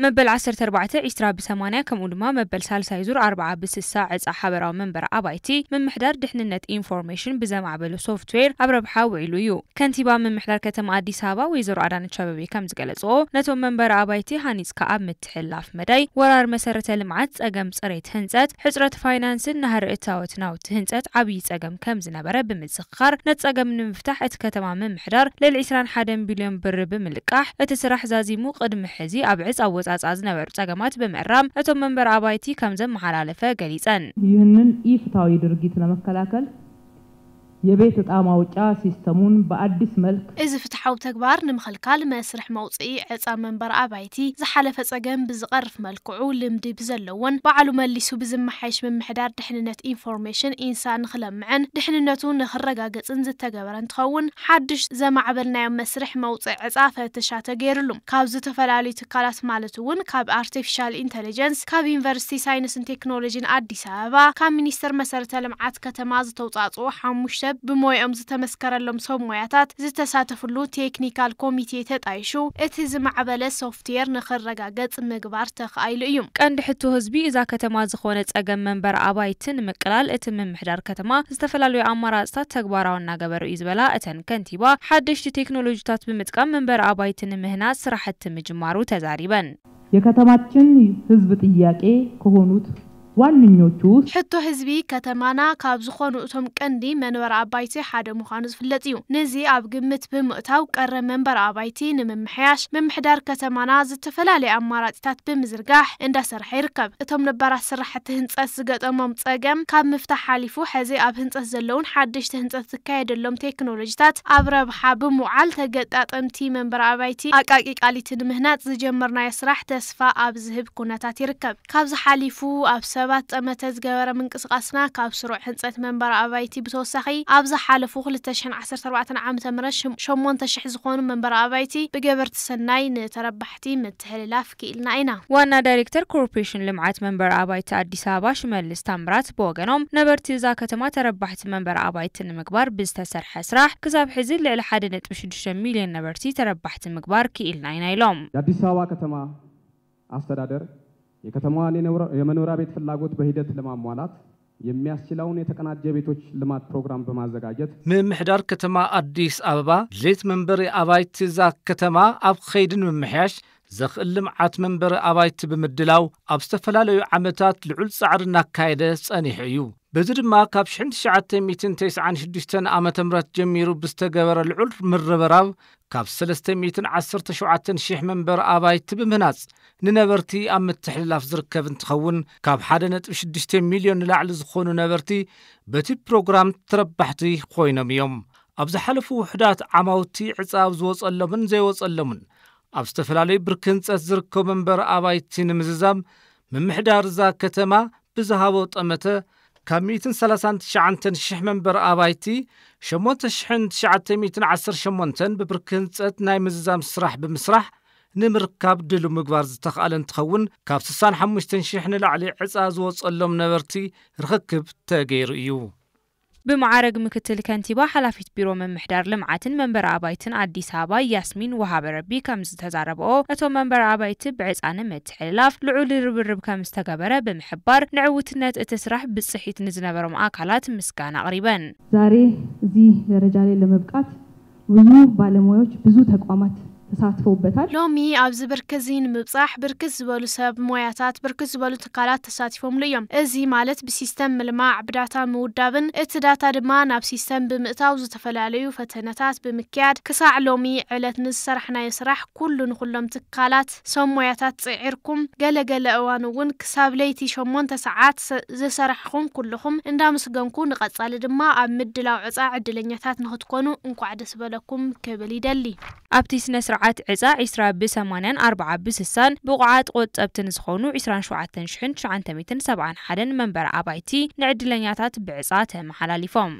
مبل عصر تربعة عشرة بثمانية كم ألما مبل سالسا يزور أربعة بس الساعة عز أحابرا من برا أبايتي من محدار دحن النت إنفورميشن بزمع بلو سوفتوير عبر بحاو عيلو كانتبا من محدار كتم أدي سابا ويزور أدان الشبابي كم زقلزو نتو من برا أبايتي هانيز كأب متحل لاف مداي ورار مسارة المعات أقام سريت هنزات حزرة فاينانس النهر إتاوت ناوت هنزات عبيت أقام كم زنبرا بمزخار نتس أقام نمفتح إتكتما من محدار للعسران حدن بليون بر بملقاح إتسرح زازي مو قدم حزي أبعز أو ምትሕፀፃ ዝነበሩ ፀገማት ብምዕራም እቶም መንበር ኣባይቲ ከም ዘመሓላለፈ ገሊፀን ይህንን ኢፍታዊ ድርጊት ለመከላከል يبيت تقام وجاء سيستمون بعد ملك إذا فتحوا تكبار نمخل كلمة سرح موصي عصام من برا بيتي زحل فتقام بزغرف ملك عول لمدي بزلون بعلو ما اللي سوبز محيش من محدار دحننات إنفورميشن إنسان خلم معن دحننتون نخرج قط إنز تكبر نتخون حدش زي عبرنا يوم مسرح موصي عصافة تشات جيرلهم كاب زت فلالي تكالات مالتون كاب ارتفيشال إنتليجنس كاب إنفرسي ساينس إن تكنولوجين عدي سابا كاب مينستر مسرت لمعات كتمازة وتعطوه حمش ሰብ ብሞይኦም ዝተመስከረሎም ሰብ ሞያታት ዝተሳተፍሉ ቴክኒካል ኮሚቴ ተጣይሹ እቲ ዝማዕበለ ሶፍትዌር ንኽረጋገጽ ምግባር ተኻኢሉ እዩ ቀንዲ ሕቱ ህዝቢ እዛ ከተማ ዝኾነ ጸገም መንበሪ ኣባይቲ ንምቅላል እቲ ምምሕዳር ከተማ ዝተፈላለዩ ኣማራፅታት ተግባራዊ እናገበሩ እዩ ዝበላ እተን ከንቲባ ሓደሽቲ ቴክኖሎጂታት ብምጥቃም መንበሪ ኣባይቲ ንምህናፅ ስራሕቲ ምጅማሩ ተዛሪበን የከተማችን ህዝብ ጥያቄ ከሆኑት ዋንኞቹ ሕቶ ህዝቢ ከተማና ካብ ዝኾኑ እቶም ቀንዲ መንበር ኣባይቲ ሓደ ምዃኑ ዝፍለጥ እዩ ነዚ ኣብ ግምት ብምእታው ቀረ መንበር ኣባይቲ ንምምሕያሽ ምምሕዳር ከተማና ዝተፈላለየ ኣማራፂታት ብምዝርጋሕ እንዳሰርሐ ይርከብ እቶም ነባራት ስራሕቲ ህንፀት ዝገጠሞም ፀገም ካብ ምፍታሕ ሓሊፉ ሕዚ ኣብ ህንፀት ዘለውን ሓደሽቲ ህንፀት ዝካየደሎም ቴክኖሎጂታት ኣብ ረብሓ ብምውዓል ተገጣጠምቲ መንበር ኣባይቲ ኣቃቂ ቃሊቲ ንምህናፅ ዝጀመርናዮ ስራሕ ተስፋ ኣብ ዝህብ ኩነታት ይርከብ ካብዚ ሓሊፉ ኣብ ሰብ ሰባት ጠመተ ዝገበረ ምንቅስቃስና ካብ ስሩዕ ህንፀት መንበሪ ኣባይቲ ብተወሳኺ ኣብ ዝሓለፉ 2014 ዓ ም 8000 ዝኾኑ መንበሪ ኣባይቲ ብገበርቲ ሰናይ ንተረባሕቲ ምትሕልላፍ ክኢልና ኢና ዋና ዳይሬክተር ኮርፖሬሽን ልምዓት መንበሪ ኣባይቲ ኣዲስ ኣበባ ሽመልስ ታምራት ብወገኖም ነበርቲ እዛ ከተማ ተረባሕቲ መንበሪ ኣባይቲ ንምግባር ብዝተሰርሐ ስራሕ ክሳብ ሕዚ ልዕሊ 1.6 ሚልዮን ነበርቲ ተረባሕቲ ምግባር ክኢልና ኢና ኢሎም የአዲስ ኣበባ ከተማ ኣስተዳደር የከተማዋን የመኖሪያ ቤት ፍላጎት በሂደት ለማሟላት የሚያስችለውን የተቀናጀ ቤቶች ልማት ፕሮግራም በማዘጋጀት ምምሕዳር ከተማ አዲስ አበባ ድሌት መንበሪ ኣባይቲ እዛ ከተማ ኣብ ከይድን ምምሕያሽ ዘኽእል ልምዓት መንበሪ ኣባይቲ ብምድላው ኣብ ዝተፈላለዩ ዓመታት ልዑል ጻዕሪ እናካየደ ጸኒሑ እዩ በዚ ድማ ካብ 996 ኣ ም ጀሚሩ ብዝተገበረ ልዑል ምረበራብ ካብ 317,0000 መንበሪ ኣባይቲ ብምህናጽ ንነበርቲ ኣብ ምትሕልላፍ ዝርከብ እንትኸውን ካብ ሓደ ጥ6 ,ልዮን ንላዕሊ ዝኾኑ ነበርቲ በቲ ፕሮግራም ትረባሕቲ ዀይኖም እዮም ኣብዝሓለፉ ውሕዳት ዓማውቲ ዕጻብ ዝወጸሎምን ዘይወጸሎምን ኣብ ዝተፈላለዩ ብርኪ ህንጸት ዝርከቡ መንበሪ ኣባይቲ ንምዝዛም ምምሕዳር እዛ ከተማ ብዝሃቦ ጠመተ ካብ 139,000 መንበሪ ኣባይቲ 8918 ብብርኪ ህንፀት ናይ ምዝዛም ስራሕ ብምስራሕ ንምርካብ ድሉ ምግባር ዝተኽኣለ እንትኸውን ካብ 65,000 ንላዕሊ ዕፃ ዝወፀሎም ነበርቲ ርክክብ ተገይሩ እዩ بمعارق مكتل كنتيبا حلافيت بيرو من محدار لمعاتن من آبايتن عدي سابا ياسمين وهاب ربي كامز تزاربو اتو منبر آبايت بعز آن متحلاف لعولي ربرب كامز تقابرة بمحبار نعوتنات اتسرح بالصحيت نزنا برو معاقلات مسكانة غريبا زاري زي لرجالي لمبقات ويو بالمويوش بزو تقوامات ተሳትፈውበታል ሎሚ ኣብዚ ብርክት ንምብፃሕ ብርክት ዝበሉ ሰብ ሞያታት ብርክት ዝበሉ ትካላት ተሳቲፎምሉ እዮም እዚ ማለት ብሲስተም ምልማዕ ብዳታ ምውዳብን እቲ ዳታ ድማ ናብ ሲስተም ብምእታው ዝተፈላለዩ ፈተነታት ብምክያድ ክሳዕ ሎሚ ዕለት ንዝሰርሕናዮ ስራሕ ኩሉ ንኩሎም ትካላት ሰብ ሞያታት ፅዒርኩም ገለገለ እዋን እውን ክሳብ ለይቲ ሸሞንተ ሰዓት ዝሰርሕኩም ኩልኩም እንዳመስገንኩ ንቐፃሊ ድማ ኣብ ምድላው ዕፃ ዕድለኛታት ንክትኮኑ እንኳዕ ደስ በለኩም ክብል ይደሊ ኣብቲ ስነ ስርዓት ዕፃ 20 ብ84 ብስሳን ብቑዓት ቆፀብትን ዝኾኑ 27971 መንበረ ኣባይቲ ንዕድለኛታት ብዕፃ ተመሓላሊፎም